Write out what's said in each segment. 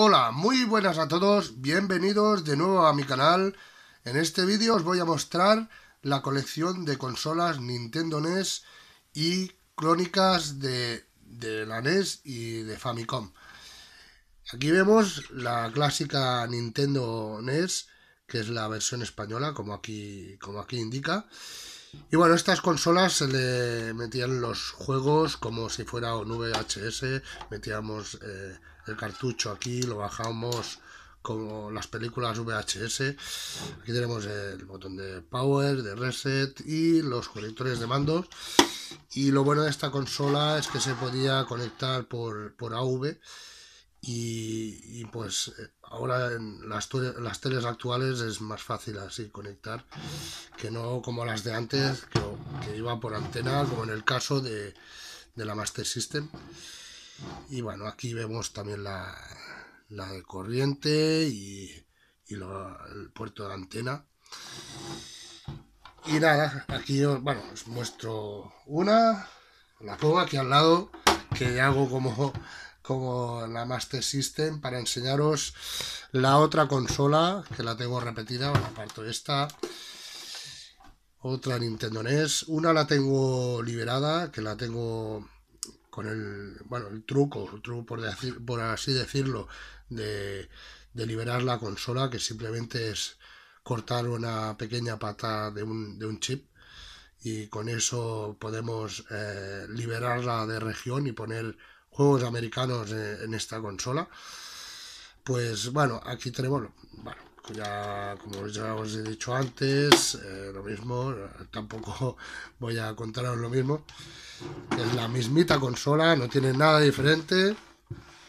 Hola, muy buenas a todos, bienvenidos de nuevo a mi canal. En este vídeo os voy a mostrar la colección de consolas Nintendo NES y crónicas de, de la NES y de Famicom. Aquí vemos la clásica Nintendo NES, que es la versión española, como aquí, como aquí indica. Y bueno, estas consolas se le metían los juegos como si fuera un VHS, metíamos eh, el cartucho aquí, lo bajamos como las películas VHS. Aquí tenemos el botón de power, de reset y los conectores de mandos. Y lo bueno de esta consola es que se podía conectar por, por AV y, pues eh, ahora en las, las teles actuales es más fácil así conectar que no como las de antes, que, iba por antena, como en el caso de, la Master System. Y bueno, aquí vemos también la, de corriente y, el puerto de antena. Y nada, aquí os, bueno, os muestro una, la pongo aquí al lado, que hago como como la Master System para enseñaros la otra consola que la tengo repetida, aparto esta otra Nintendo NES, una la tengo liberada, que la tengo con el, bueno, el truco, el truco por, decir, por así decirlo, de, liberar la consola, que simplemente es cortar una pequeña pata de un, chip y con eso podemos eh, liberarla de región y poner juegos americanos en esta consola. Pues bueno, aquí tenemos, ya como ya os he dicho antes, eh, lo mismo, tampoco voy a contaros lo mismo. Es la mismita consola, no tiene nada diferente,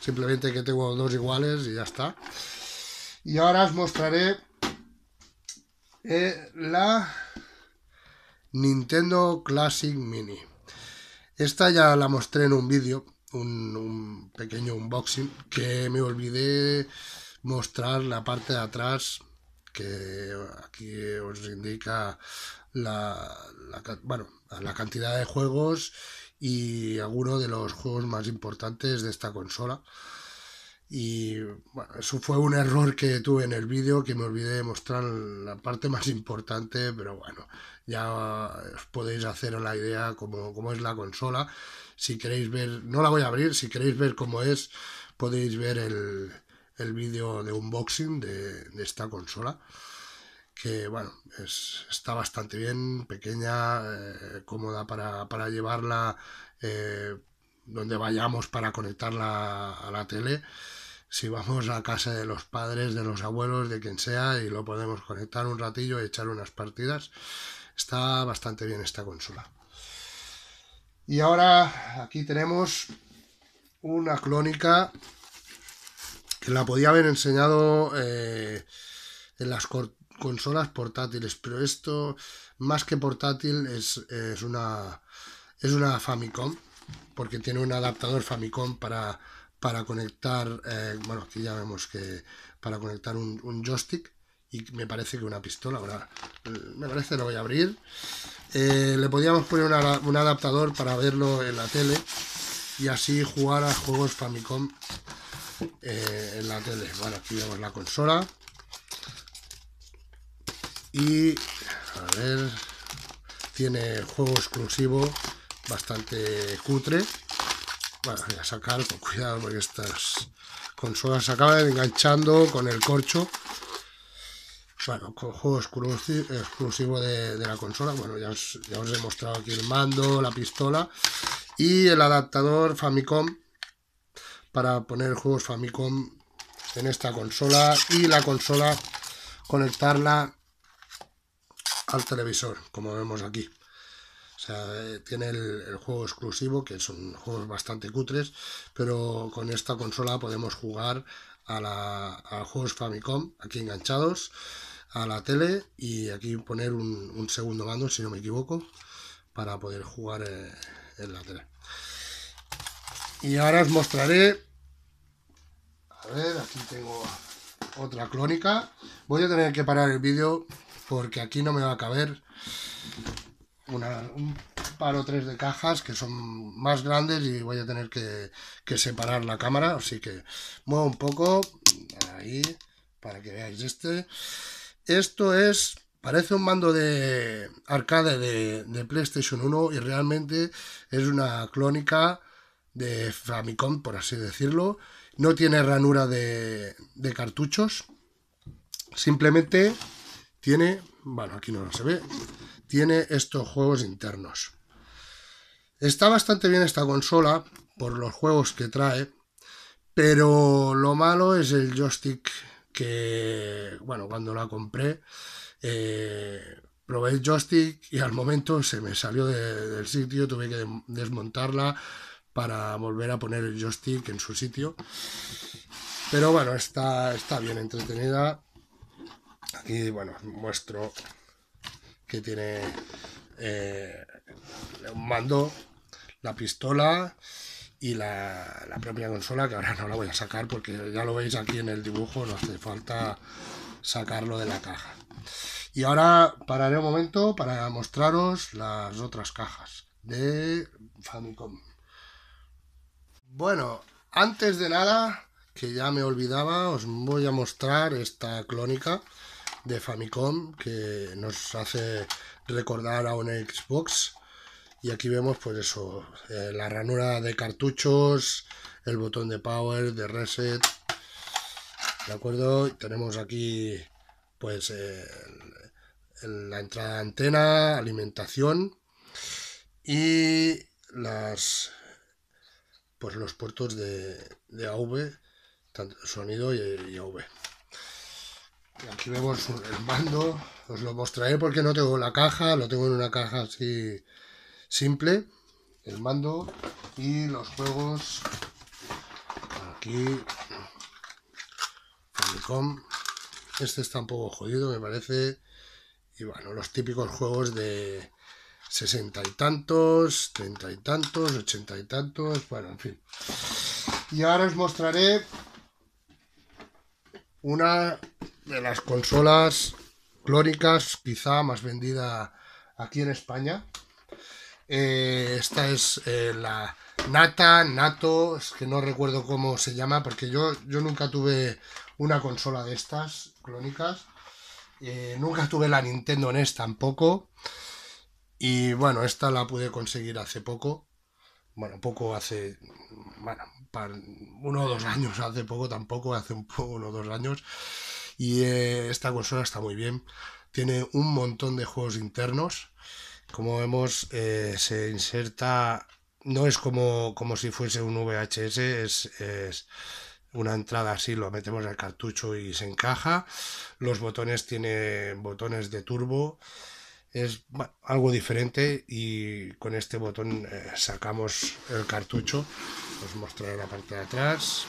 simplemente que tengo dos iguales y ya está. Y ahora os mostraré eh, la Nintendo Classic Mini. Esta ya la mostré en un vídeo, un, pequeño unboxing que me olvidé mostrar la parte de atrás que aquí os indica la, la, bueno, la cantidad de juegos y algunos de los juegos más importantes de esta consola. Y bueno, eso fue un error que tuve en el vídeo, que me olvidé de mostrar la parte más importante, pero bueno, ya os podéis hacer la idea cómo, es la consola. Si queréis ver, no la voy a abrir, si queréis ver cómo es, podéis ver el, vídeo de unboxing de, de, esta consola. Que bueno, está bastante bien, pequeña, eh, cómoda para, llevarla. Eh, donde vayamos para conectarla a la tele, si vamos a casa de los padres, de los abuelos, de quien sea, y lo podemos conectar un ratillo y echar unas partidas, está bastante bien esta consola. Y ahora aquí tenemos una clónica que la podía haber enseñado eh, en las consolas portátiles, pero esto más que portátil es, es una es una Famicom porque tiene un adaptador Famicom para, conectar, eh, bueno, aquí ya vemos que para conectar un, joystick y me parece que una pistola, eh, me parece que lo voy a abrir. Eh, le podíamos poner un adaptador para verlo en la tele y así jugar a juegos Famicom en la tele. Bueno, aquí vemos la consola. Y a ver, tiene juego exclusivo bastante cutre. Bueno, voy a sacar con cuidado porque estas consolas se acaban enganchando con el corcho. Bueno, con juego exclusivo de, la consola. Bueno, ya ya os he mostrado aquí el mando, la pistola y el adaptador Famicom para poner juegos Famicom en esta consola y la consola conectarla al televisor, como vemos aquí tiene el, juego exclusivo, que son juegos bastante cutres, pero con esta consola podemos jugar a, la, a juegos Famicom, aquí enganchados, a la tele y aquí poner un, segundo mando, si no me equivoco, para poder jugar eh, en la tele. Y ahora os mostraré... A ver, aquí tengo otra crónica. Voy a tener que parar el vídeo porque aquí no me va a caber un par o tres de cajas que son más grandes y voy a tener que, separar la cámara, así que muevo un poco ahí para que veáis este. Esto es, parece un mando de arcade de, PlayStation 1 y realmente es una clónica de Famicom, por así decirlo. No tiene ranura de, de cartuchos, simplemente tiene, bueno, aquí no se ve, tiene estos juegos internos. Está bastante bien esta consola por los juegos que trae, pero lo malo es el joystick que, bueno, cuando la compré, eh, probé el joystick y al momento se me salió del sitio, tuve que desmontarla para volver a poner el joystick en su sitio. Pero bueno, está, está bien entretenida. Aquí, bueno, muestro que tiene eh, un mando, la pistola y la, la, propia consola, que ahora no la voy a sacar porque ya lo veis aquí en el dibujo, no hace falta sacarlo de la caja. Y ahora pararé un momento para mostraros las otras cajas de Famicom. Bueno, antes de nada, que ya me olvidaba, os voy a mostrar esta clónica de Famicom que nos hace recordar a un Xbox. Y aquí vemos pues eso, eh, la ranura de cartuchos, el botón de power, de reset, ¿de acuerdo? Tenemos aquí pues la entrada de antena, alimentación y las pues los puertos de, de AV, tanto sonido y, y AV aquí vemos el mando, os lo mostraré porque no tengo la caja, lo tengo en una caja así simple, el mando y los juegos aquí Famicom este está un poco jodido me parece y bueno los típicos juegos de sesenta y tantos treinta y tantos ochenta y tantos bueno en fin y ahora os mostraré una de las consolas clónicas, quizá más vendida aquí en España. Eh, esta es eh, la Nata, Nato, es que no recuerdo cómo se llama, porque yo, yo nunca tuve una consola de estas clónicas. Eh, nunca tuve la Nintendo NES tampoco. Y bueno, esta la pude conseguir hace poco. Bueno, poco hace. Bueno, para uno o dos años, hace poco tampoco, hace un poco, uno o dos años. Y eh, esta consola está muy bien. Tiene un montón de juegos internos. Como vemos, eh, se inserta. No es como, como si fuese un VHS, es, una entrada así, lo metemos en el cartucho y se encaja. Los botones tiene botones de turbo. Es algo diferente y con este botón eh, sacamos el cartucho. Os mostraré la parte de atrás.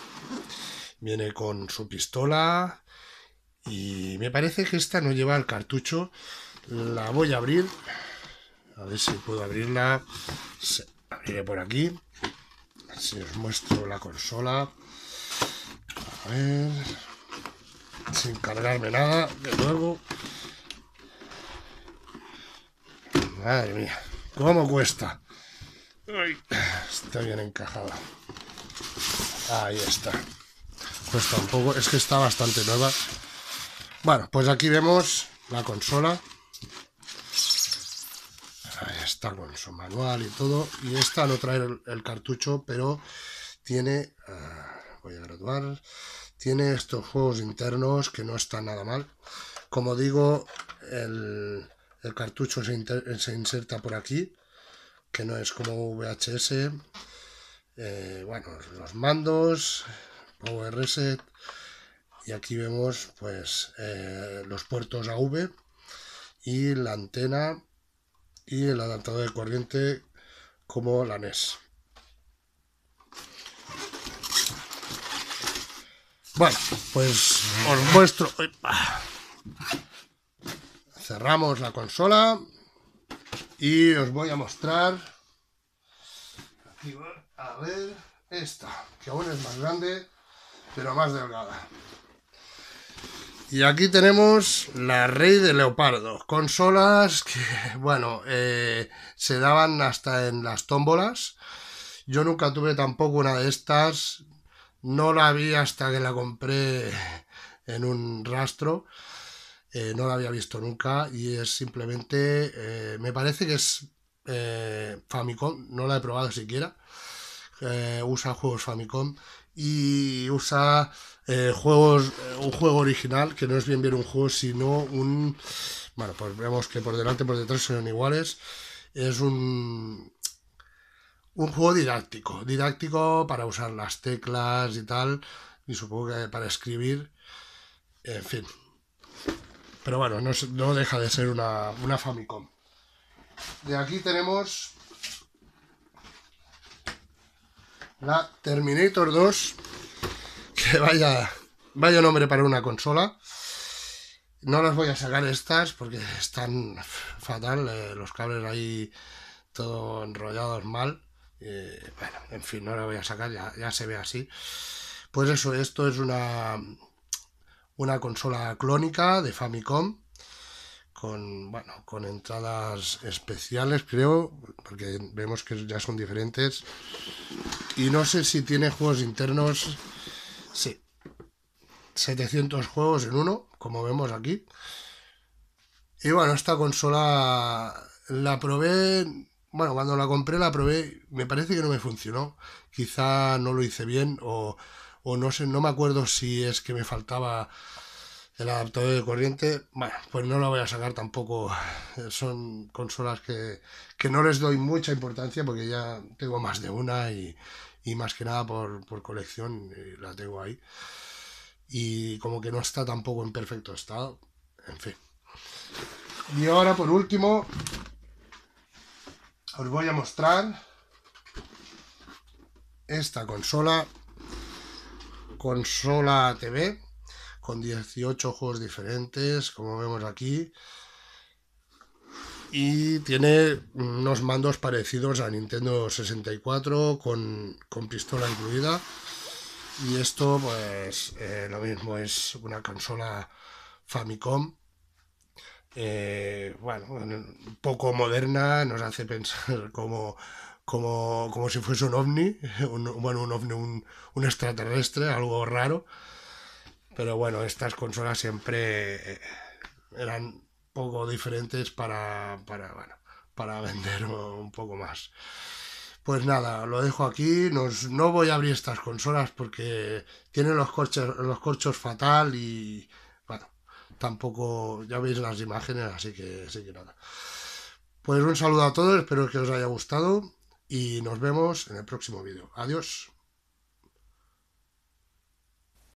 Viene con su pistola, y me parece que esta no lleva el cartucho. La voy a abrir. A ver si puedo abrirla. Abriré por aquí. Si os muestro la consola. A ver. Sin cargarme nada. De nuevo. Madre mía. ¿Cómo cuesta? está bien encajada. Ahí está. Cuesta un poco. Es que está bastante nueva. Bueno, pues aquí vemos la consola. está con su manual y todo. Y esta no trae el, cartucho, pero tiene... Ah, voy a graduar. Tiene estos juegos internos que no están nada mal. Como digo, el, cartucho se, inserta por aquí, que no es como VHS. Eh, bueno, los mandos, Power Reset y aquí vemos pues eh, los puertos AV y la antena y el adaptador de corriente como la NES. Bueno, pues os muestro... Cerramos la consola y os voy a mostrar... a ver, esta, que aún es más grande, pero más delgada. Y aquí tenemos la Rey de Leopardo, consolas que, bueno, eh, se daban hasta en las tómbolas. Yo nunca tuve tampoco una de estas, no la vi hasta que la compré en un rastro, eh, no la había visto nunca y es simplemente, eh, me parece que es Famicom, no la he probado siquiera, usa juegos Famicom y usa eh, juegos, eh, un juego original, que no es bien bien un juego, sino un... Bueno, pues vemos que por delante por detrás son iguales. Es un, un juego didáctico, didáctico para usar las teclas y tal, y supongo que para escribir, en fin. Pero bueno, no, deja de ser una, una Famicom. De aquí tenemos la Terminator 2. Que vaya, vaya nombre para una consola. No las voy a sacar estas porque están fatal, eh, los cables ahí todo enrollados mal. Eh, bueno, en fin, no las voy a sacar, ya, ya, se ve así. Pues eso, esto es una, una consola clónica de Famicom con, bueno, con entradas especiales, creo, porque vemos que ya son diferentes. Y no sé si tiene juegos internos. Sí. 700 juegos en uno, como vemos aquí. Y bueno, esta consola la probé, bueno, cuando la compré la probé, me parece que no me funcionó. Quizá no lo hice bien o, o no sé, no me acuerdo si es que me faltaba el adaptador de corriente, bueno, pues no la voy a sacar tampoco. Son consolas que, que, no les doy mucha importancia porque ya tengo más de una y, más que nada por, por colección eh, la tengo ahí. Y como que no está tampoco en perfecto estado. En fin. Y ahora por último, os voy a mostrar esta consola, consola TV, con 18 juegos diferentes, como vemos aquí. Y tiene unos mandos parecidos a Nintendo 64 con, pistola incluida. Y esto, pues, eh, lo mismo, es una consola Famicom. Eh, bueno, un poco moderna, nos hace pensar como, si fuese un ovni, bueno, un ovni, un extraterrestre, algo raro. Pero bueno, estas consolas siempre eh, eran poco diferentes para, para, vender un poco más. Pues nada, lo dejo aquí. no voy a abrir estas consolas porque tienen los corchos, los fatal y bueno, tampoco ya veis las imágenes, así que, así que nada. Pues un saludo a todos, espero que os haya gustado y nos vemos en el próximo vídeo. Adiós.